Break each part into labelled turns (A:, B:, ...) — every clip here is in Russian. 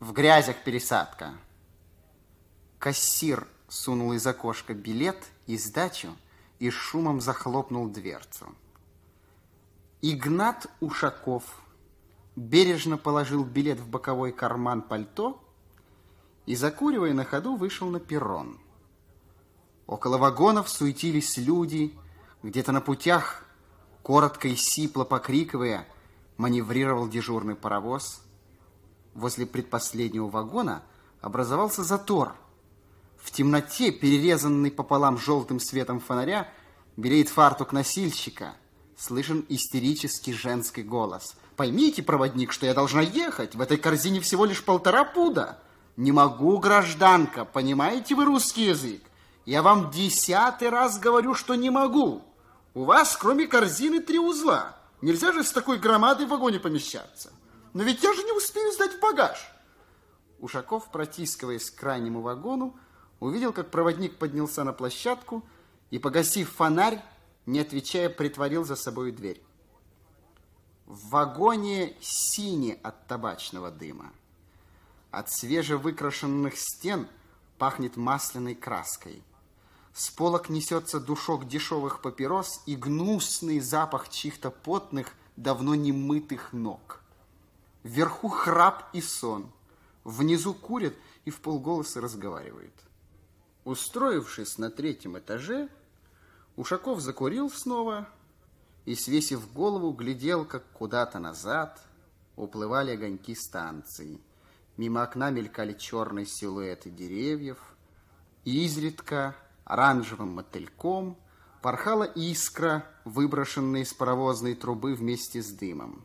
A: В грязях пересадка. Кассир сунул из окошка билет и сдачу и шумом захлопнул дверцу. Игнат Ушаков бережно положил билет в боковой карман пальто и, закуривая на ходу, вышел на перрон. Около вагонов суетились люди, где-то на путях, коротко и сипло покрикивая, маневрировал дежурный паровоз – Возле предпоследнего вагона образовался затор. В темноте, перерезанный пополам желтым светом фонаря, белеет фартук носильщика. Слышен истерический женский голос. «Поймите, проводник, что я должна ехать. В этой корзине всего лишь полтора пуда. Не могу, гражданка, понимаете вы русский язык? Я вам десятый раз говорю, что не могу. У вас, кроме корзины, три узла. Нельзя же с такой громадой в вагоне помещаться». Но ведь я же не успею сдать в багаж. Ушаков, протискиваясь к крайнему вагону, увидел, как проводник поднялся на площадку и, погасив фонарь, не отвечая, притворил за собой дверь. В вагоне синий от табачного дыма. От свежевыкрашенных стен пахнет масляной краской. С полок несется душок дешевых папирос и гнусный запах чьих-то потных, давно не мытых ног. Вверху храп и сон. Внизу курят и в полголоса разговаривают. Устроившись на третьем этаже, Ушаков закурил снова и, свесив голову, глядел, как куда-то назад уплывали огоньки станции. Мимо окна мелькали черные силуэты деревьев, и изредка оранжевым мотыльком порхала искра, выброшенная из паровозной трубы вместе с дымом.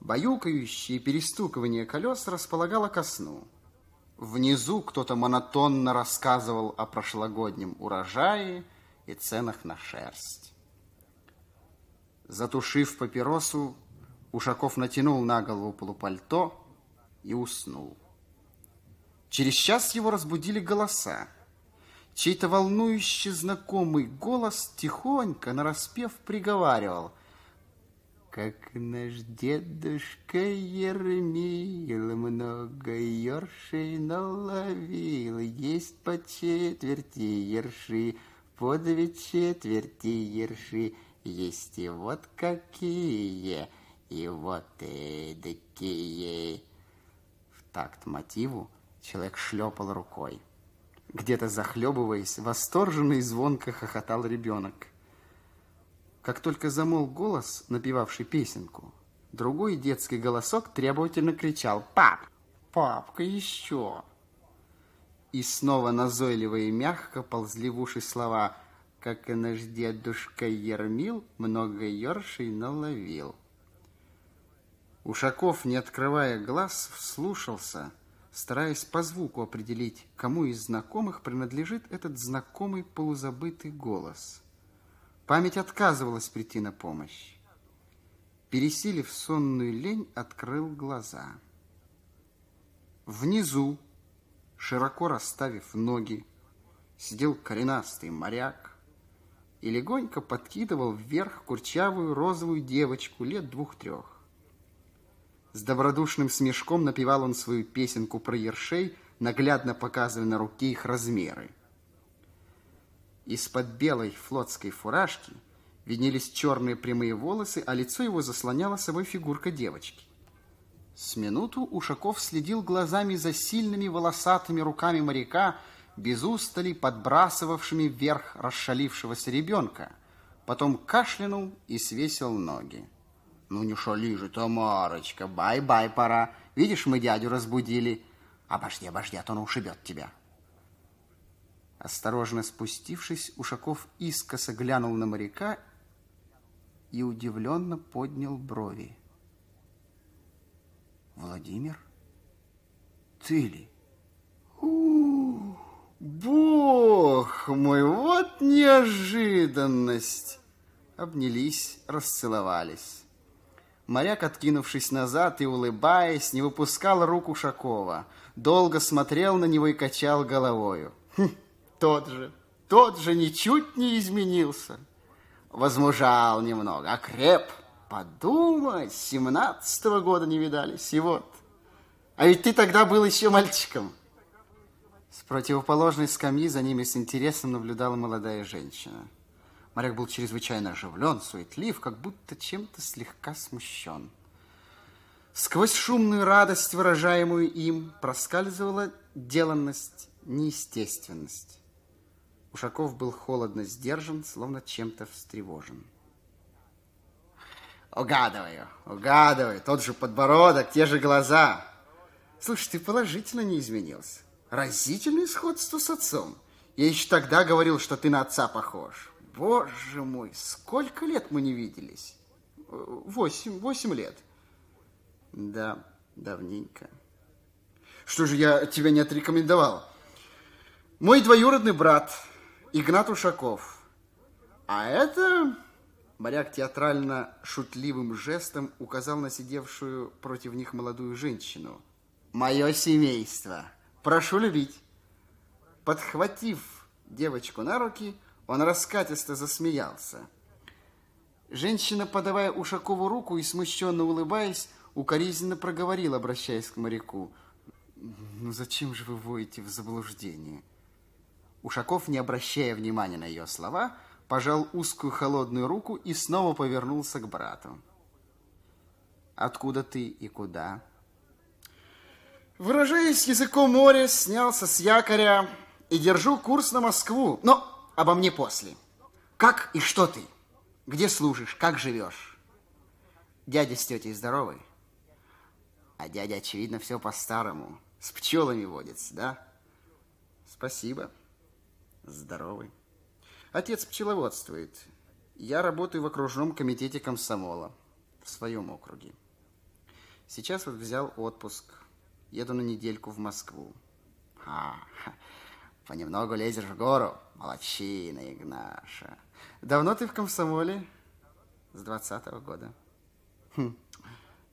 A: Баюкающее перестукивание колес располагало ко сну. Внизу кто-то монотонно рассказывал о прошлогоднем урожае и ценах на шерсть. Затушив папиросу, Ушаков натянул на голову полупальто и уснул. Через час его разбудили голоса. Чей-то волнующий знакомый голос тихонько нараспев приговаривал – как наш дедушка Ермил много ершей наловил. Есть по четверти ерши, по две четверти ерши. Есть и вот какие, и вот эдакие. В такт мотиву человек шлепал рукой. Где-то захлебываясь, восторженный звонко хохотал ребенок. Как только замолк голос, напевавший песенку, другой детский голосок требовательно кричал «Пап! Папка еще!» И снова назойливо и мягко ползли в уши слова «Как и наш дедушка ермил, много ершей наловил». Ушаков, не открывая глаз, вслушался, стараясь по звуку определить, кому из знакомых принадлежит этот знакомый полузабытый голос – Память отказывалась прийти на помощь. Пересилив сонную лень, открыл глаза. Внизу, широко расставив ноги, сидел коренастый моряк и легонько подкидывал вверх курчавую розовую девочку лет двух-трех. С добродушным смешком напевал он свою песенку про ершей, наглядно показывая на руке их размеры. Из-под белой флотской фуражки виднелись черные прямые волосы, а лицо его заслоняла собой фигурка девочки. С минуту Ушаков следил глазами за сильными волосатыми руками моряка, без устали подбрасывавшими вверх расшалившегося ребенка. Потом кашлянул и свесил ноги. «Ну не шали же, Тамарочка, бай-бай пора. Видишь, мы дядю разбудили. Обожди, обожди, а то он ушибет тебя». Осторожно спустившись, Ушаков искоса глянул на моряка и удивленно поднял брови. «Владимир, ты ли?» У -у -у, «Бог мой, вот неожиданность!» Обнялись, расцеловались. Моряк, откинувшись назад и улыбаясь, не выпускал руку Ушакова. Долго смотрел на него и качал головою. «Хм!» тот же, тот же ничуть не изменился. Возмужал немного, окреп. Подумай, семнадцатого года не видались, и вот. А ведь ты тогда был еще мальчиком. С противоположной скамьи за ними с интересом наблюдала молодая женщина. Моряк был чрезвычайно оживлен, суетлив, как будто чем-то слегка смущен. Сквозь шумную радость, выражаемую им, проскальзывала деланность, неестественность. Ушаков был холодно сдержан, словно чем-то встревожен. Угадываю, угадываю. Тот же подбородок, те же глаза. Слушай, ты положительно не изменился. Разительное сходство с отцом. Я еще тогда говорил, что ты на отца похож. Боже мой, сколько лет мы не виделись? Восемь, восемь лет. Да, давненько. Что же я тебя не отрекомендовал? Мой двоюродный брат Игнат Ушаков. А это... Моряк театрально шутливым жестом указал на сидевшую против них молодую женщину. «Мое семейство. Прошу любить». Подхватив девочку на руки, он раскатисто засмеялся. Женщина, подавая Ушакову руку и смущенно улыбаясь, укоризненно проговорил, обращаясь к моряку. «Ну зачем же вы вводите в заблуждение? Ушаков, не обращая внимания на ее слова, пожал узкую холодную руку и снова повернулся к брату. «Откуда ты и куда?» Выражаясь языком моря, снялся с якоря и держу курс на Москву. Но обо мне после. Как и что ты? Где служишь? Как живешь? Дядя с тетей здоровы? А дядя, очевидно, все по-старому. С пчелами водится, да? Спасибо здоровый. Отец пчеловодствует. Я работаю в окружном комитете комсомола в своем округе. Сейчас вот взял отпуск. Еду на недельку в Москву. Ха, ха. понемногу лезешь в гору. Молодчина, Игнаша. Давно ты в комсомоле? С двадцатого года. Хм.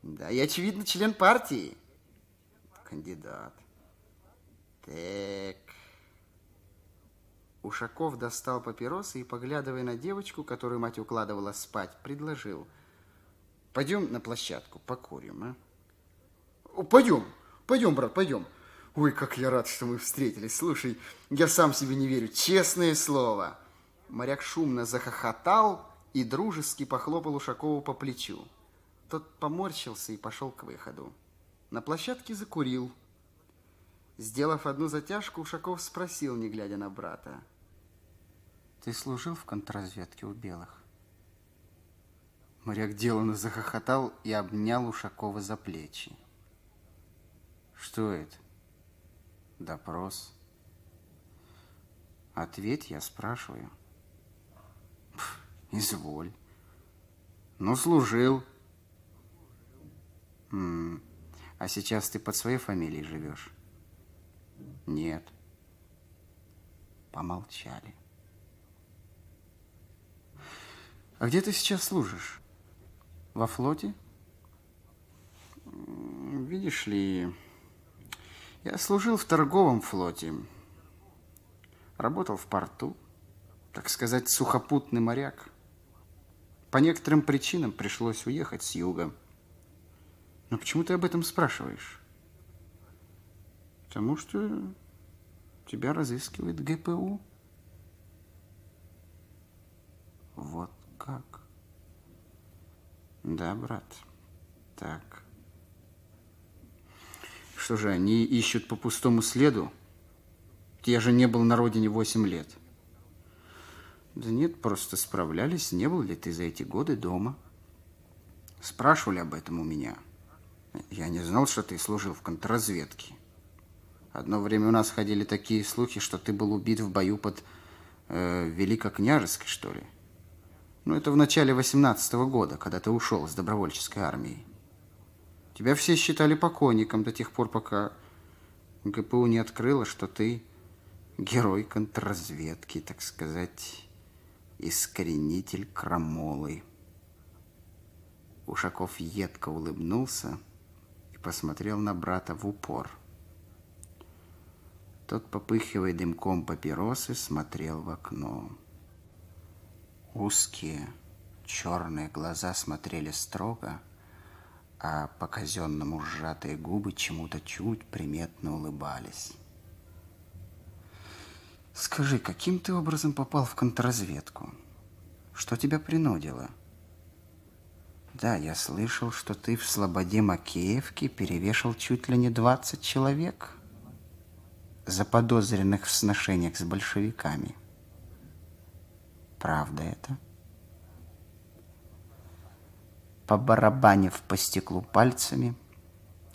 A: Да, и очевидно член партии. Кандидат. Так, Ушаков достал папиросы и, поглядывая на девочку, которую мать укладывала спать, предложил. «Пойдем на площадку, покурим, а?» «Пойдем, пойдем, брат, пойдем. Ой, как я рад, что мы встретились. Слушай, я сам себе не верю, честное слово!» Моряк шумно захохотал и дружески похлопал Ушакову по плечу. Тот поморщился и пошел к выходу. На площадке закурил. Сделав одну затяжку, Ушаков спросил, не глядя на брата. Ты служил в контрразведке у белых? Моряк деланно захохотал и обнял Ушакова за плечи. Что это? Допрос. Ответь, я спрашиваю. Пф, изволь. Ну, служил. М м-м. -м. А сейчас ты под своей фамилией живешь? Нет. Помолчали. А где ты сейчас служишь? Во флоте? Видишь ли, я служил в торговом флоте. Работал в порту, так сказать, сухопутный моряк. По некоторым причинам пришлось уехать с юга. Но почему ты об этом спрашиваешь? Потому что тебя разыскивает ГПУ. Вот. Да, брат. Так. Что же, они ищут по пустому следу? Я же не был на родине восемь лет. Да нет, просто справлялись, не был ли ты за эти годы дома. Спрашивали об этом у меня. Я не знал, что ты служил в контрразведке. Одно время у нас ходили такие слухи, что ты был убит в бою под э, Великокняжеской, что ли. Но это в начале 18 -го года, когда ты ушел с добровольческой армии. Тебя все считали покойником до тех пор, пока ГПУ не открыло, что ты герой контрразведки, так сказать, искоренитель крамолы. Ушаков едко улыбнулся и посмотрел на брата в упор. Тот, попыхивая дымком папиросы, смотрел в окно. Узкие черные глаза смотрели строго, а по казенному сжатые губы чему-то чуть приметно улыбались. «Скажи, каким ты образом попал в контрразведку? Что тебя принудило?» «Да, я слышал, что ты в Слободе Макеевке перевешал чуть ли не 20 человек, заподозренных в сношениях с большевиками». Правда это? Побарабанив по стеклу пальцами,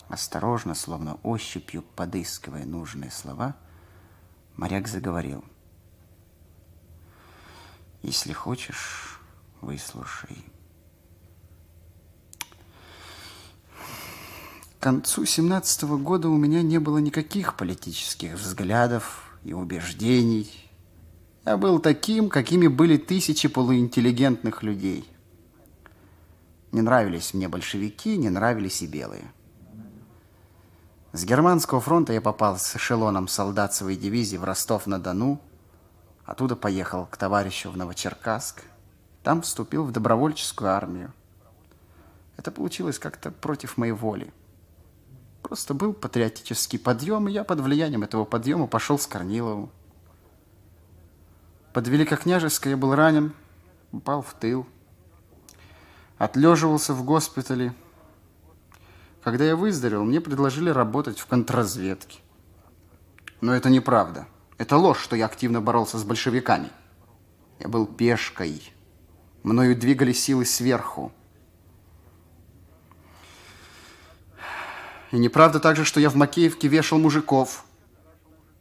A: осторожно, словно ощупью подыскивая нужные слова, моряк заговорил. «Если хочешь, выслушай». К концу семнадцатого года у меня не было никаких политических взглядов и убеждений, я был таким, какими были тысячи полуинтеллигентных людей. Не нравились мне большевики, не нравились и белые. С германского фронта я попал с эшелоном солдат своей дивизии в Ростов-на-Дону, оттуда поехал к товарищу в Новочеркасск, там вступил в добровольческую армию. Это получилось как-то против моей воли. Просто был патриотический подъем, и я под влиянием этого подъема пошел с Корниловым. Под Великокняжеской я был ранен, упал в тыл. Отлеживался в госпитале. Когда я выздоровел, мне предложили работать в контрразведке. Но это неправда. Это ложь, что я активно боролся с большевиками. Я был пешкой. Мною двигали силы сверху. И неправда также, что я в Макеевке вешал мужиков.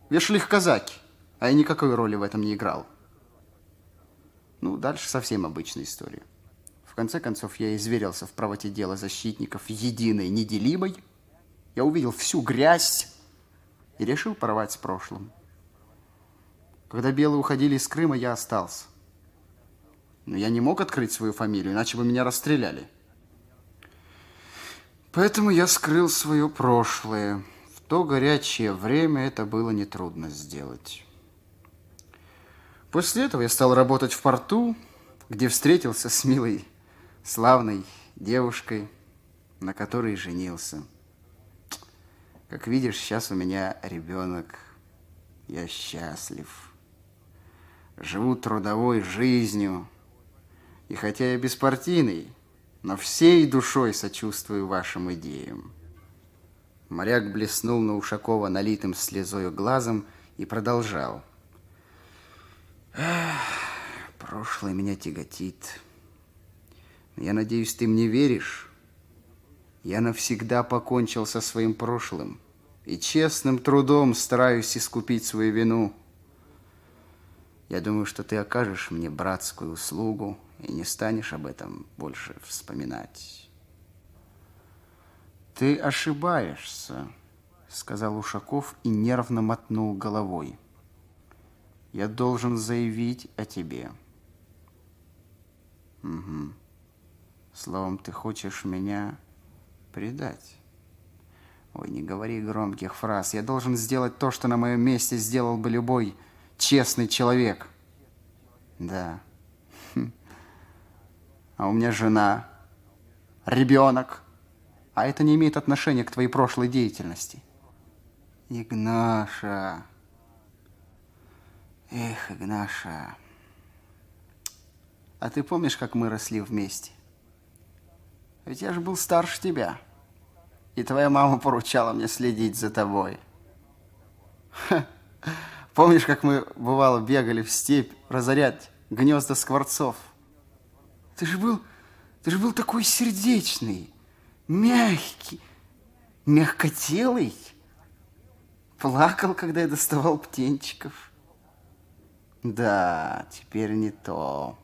A: Вешали их казаки, а я никакой роли в этом не играл. Ну, дальше совсем обычная история. В конце концов, я изверился в правоте дела защитников единой, неделимой. Я увидел всю грязь и решил порвать с прошлым. Когда белые уходили из Крыма, я остался. Но я не мог открыть свою фамилию, иначе бы меня расстреляли. Поэтому я скрыл свое прошлое. В то горячее время это было нетрудно сделать. После этого я стал работать в порту, где встретился с милой, славной девушкой, на которой женился. Как видишь, сейчас у меня ребенок. Я счастлив. Живу трудовой жизнью. И хотя я беспартийный, но всей душой сочувствую вашим идеям. Моряк блеснул на Ушакова налитым слезою глазом и продолжал – прошлое меня тяготит. Я надеюсь, ты мне веришь. Я навсегда покончил со своим прошлым и честным трудом стараюсь искупить свою вину. Я думаю, что ты окажешь мне братскую услугу и не станешь об этом больше вспоминать. Ты ошибаешься, сказал Ушаков и нервно мотнул головой. Я должен заявить о тебе. Угу. Словом, ты хочешь меня предать. Ой, не говори громких фраз. Я должен сделать то, что на моем месте сделал бы любой честный человек. Да. Хм. А у меня жена, ребенок. А это не имеет отношения к твоей прошлой деятельности. Игнаша... Эх, Игнаша, а ты помнишь, как мы росли вместе? Ведь я же был старше тебя, и твоя мама поручала мне следить за тобой. Ха. Помнишь, как мы, бывало, бегали в степь разорять гнезда скворцов? Ты же был, ты же был такой сердечный, мягкий, мягкотелый. Плакал, когда я доставал птенчиков. Да, теперь не то.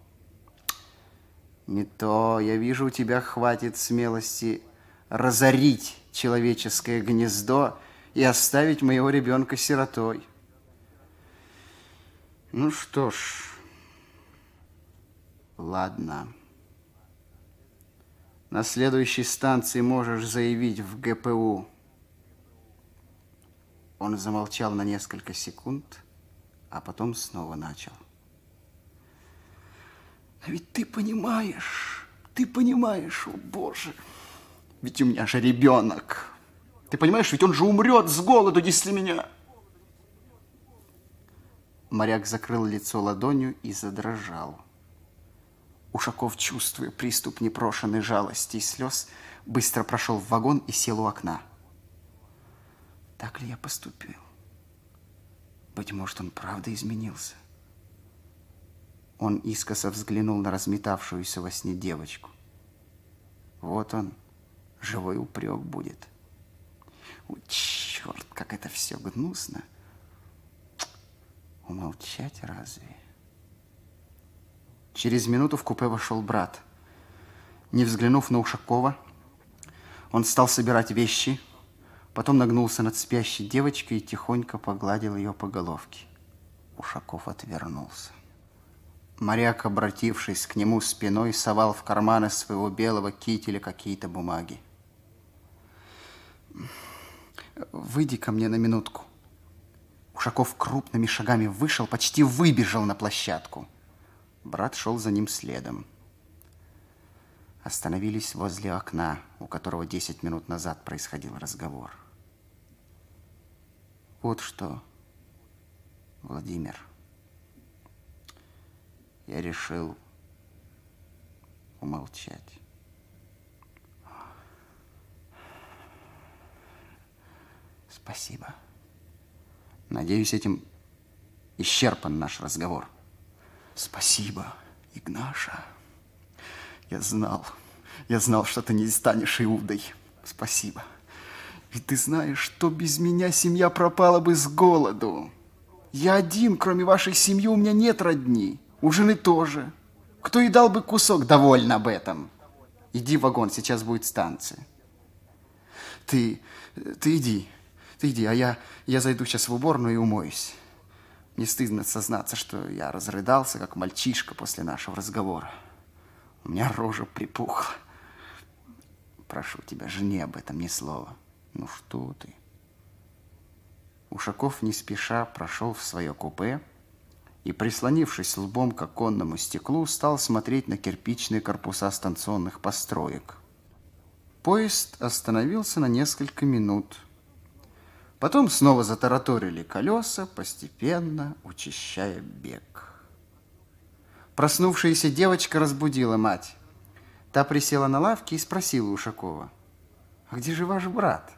A: Не то. Я вижу, у тебя хватит смелости разорить человеческое гнездо и оставить моего ребенка сиротой. Ну что ж, ладно. На следующей станции можешь заявить в ГПУ. Он замолчал на несколько секунд – а потом снова начал. А ведь ты понимаешь, ты понимаешь, о боже, ведь у меня же ребенок. Ты понимаешь, ведь он же умрет с голоду, если меня... Моряк закрыл лицо ладонью и задрожал. Ушаков, чувствуя приступ непрошенной жалости и слез, быстро прошел в вагон и сел у окна. Так ли я поступил? Быть может, он правда изменился. Он искоса взглянул на разметавшуюся во сне девочку. Вот он, живой упрек будет. О, черт, как это все гнусно. Умолчать разве? Через минуту в купе вошел брат. Не взглянув на Ушакова, он стал собирать вещи, Потом нагнулся над спящей девочкой и тихонько погладил ее по головке. Ушаков отвернулся. Моряк, обратившись к нему спиной, совал в карманы своего белого кителя какие-то бумаги. «Выйди ко мне на минутку». Ушаков крупными шагами вышел, почти выбежал на площадку. Брат шел за ним следом. Остановились возле окна, у которого 10 минут назад происходил разговор. Вот что, Владимир, я решил умолчать. Спасибо. Надеюсь, этим исчерпан наш разговор. Спасибо, Игнаша. Я знал, я знал, что ты не станешь Иудой. Спасибо. И ты знаешь, что без меня семья пропала бы с голоду. Я один, кроме вашей семьи, у меня нет родни. У жены тоже. Кто и дал бы кусок, довольно об этом. Иди в вагон, сейчас будет станция. Ты, ты иди, ты иди, а я, я зайду сейчас в уборную и умоюсь. Мне стыдно сознаться, что я разрыдался, как мальчишка после нашего разговора. У меня рожа припухла. Прошу тебя, жене об этом ни слова. Ну что ты? Ушаков не спеша прошел в свое купе и, прислонившись лбом к оконному стеклу, стал смотреть на кирпичные корпуса станционных построек. Поезд остановился на несколько минут. Потом снова затараторили колеса, постепенно учащая бег. Проснувшаяся девочка разбудила мать. Та присела на лавке и спросила Ушакова, «А где же ваш брат?»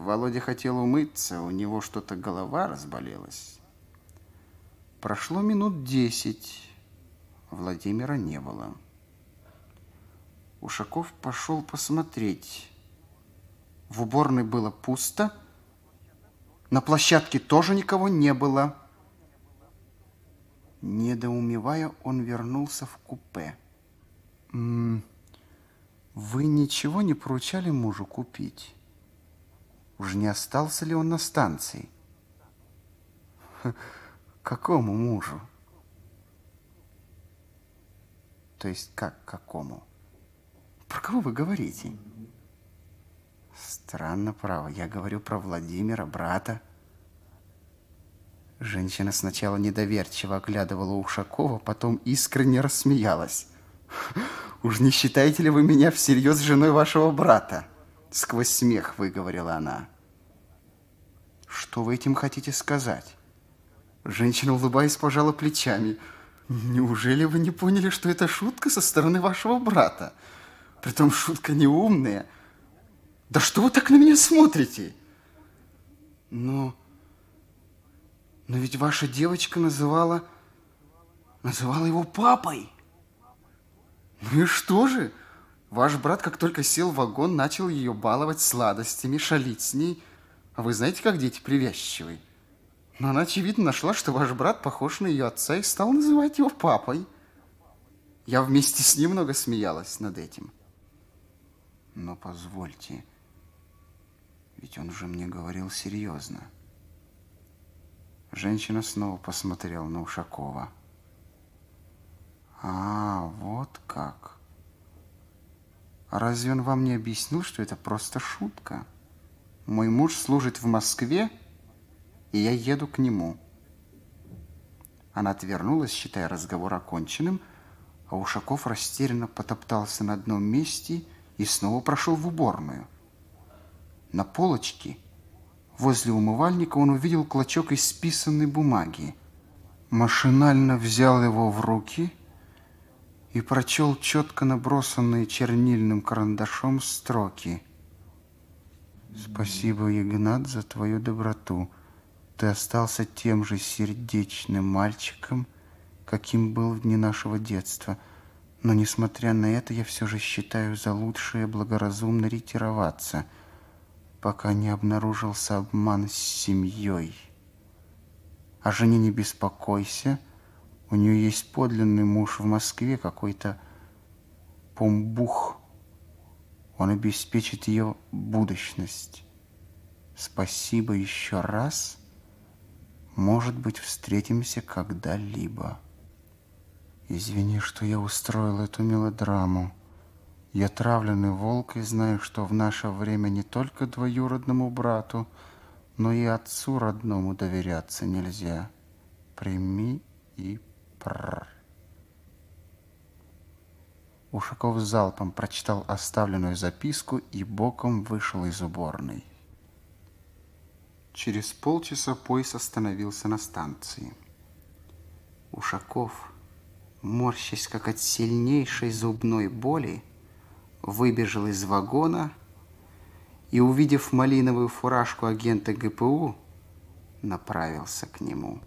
A: Володя хотел умыться, у него что-то голова разболелась. Прошло минут десять. Владимира не было. Ушаков пошел посмотреть. В уборной было пусто. На площадке тоже никого не было. Недоумевая, он вернулся в купе. «Вы ничего не поручали мужу купить?» Уж не остался ли он на станции? какому мужу? То есть как какому? Про кого вы говорите? Странно, право. Я говорю про Владимира, брата. Женщина сначала недоверчиво оглядывала Ушакова, потом искренне рассмеялась. «Уж не считаете ли вы меня всерьез женой вашего брата?» Сквозь смех выговорила она. Что вы этим хотите сказать? Женщина, улыбаясь, пожала плечами. Неужели вы не поняли, что это шутка со стороны вашего брата? Притом шутка неумная. Да что вы так на меня смотрите? Но... «Ну, но ведь ваша девочка называла... Называла его папой. Ну и что же? Ваш брат, как только сел в вагон, начал ее баловать сладостями, шалить с ней. А вы знаете, как дети привязчивые? Но она, очевидно, нашла, что ваш брат похож на ее отца и стал называть его папой. Я вместе с ним много смеялась над этим. Но позвольте, ведь он же мне говорил серьезно. Женщина снова посмотрела на Ушакова. А, вот как. А разве он вам не объяснил, что это просто шутка? Мой муж служит в Москве, и я еду к нему. Она отвернулась, считая разговор оконченным, а Ушаков растерянно потоптался на одном месте и снова прошел в уборную. На полочке возле умывальника он увидел клочок исписанной бумаги. Машинально взял его в руки – и прочел четко набросанные чернильным карандашом строки. «Спасибо, Ягнат, за твою доброту. Ты остался тем же сердечным мальчиком, каким был в дни нашего детства. Но, несмотря на это, я все же считаю за лучшее благоразумно ретироваться, пока не обнаружился обман с семьей. О а жене не беспокойся». У нее есть подлинный муж в Москве, какой-то помбух. Он обеспечит ее будущность. Спасибо еще раз. Может быть, встретимся когда-либо. Извини, что я устроил эту мелодраму. Я травленный волк и знаю, что в наше время не только двоюродному брату, но и отцу родному доверяться нельзя. Прими и Прррр. Ушаков залпом прочитал оставленную записку и боком вышел из уборной. Через полчаса поезд остановился на станции. Ушаков, морщась как от сильнейшей зубной боли, выбежал из вагона и, увидев малиновую фуражку агента ГПУ, направился к нему.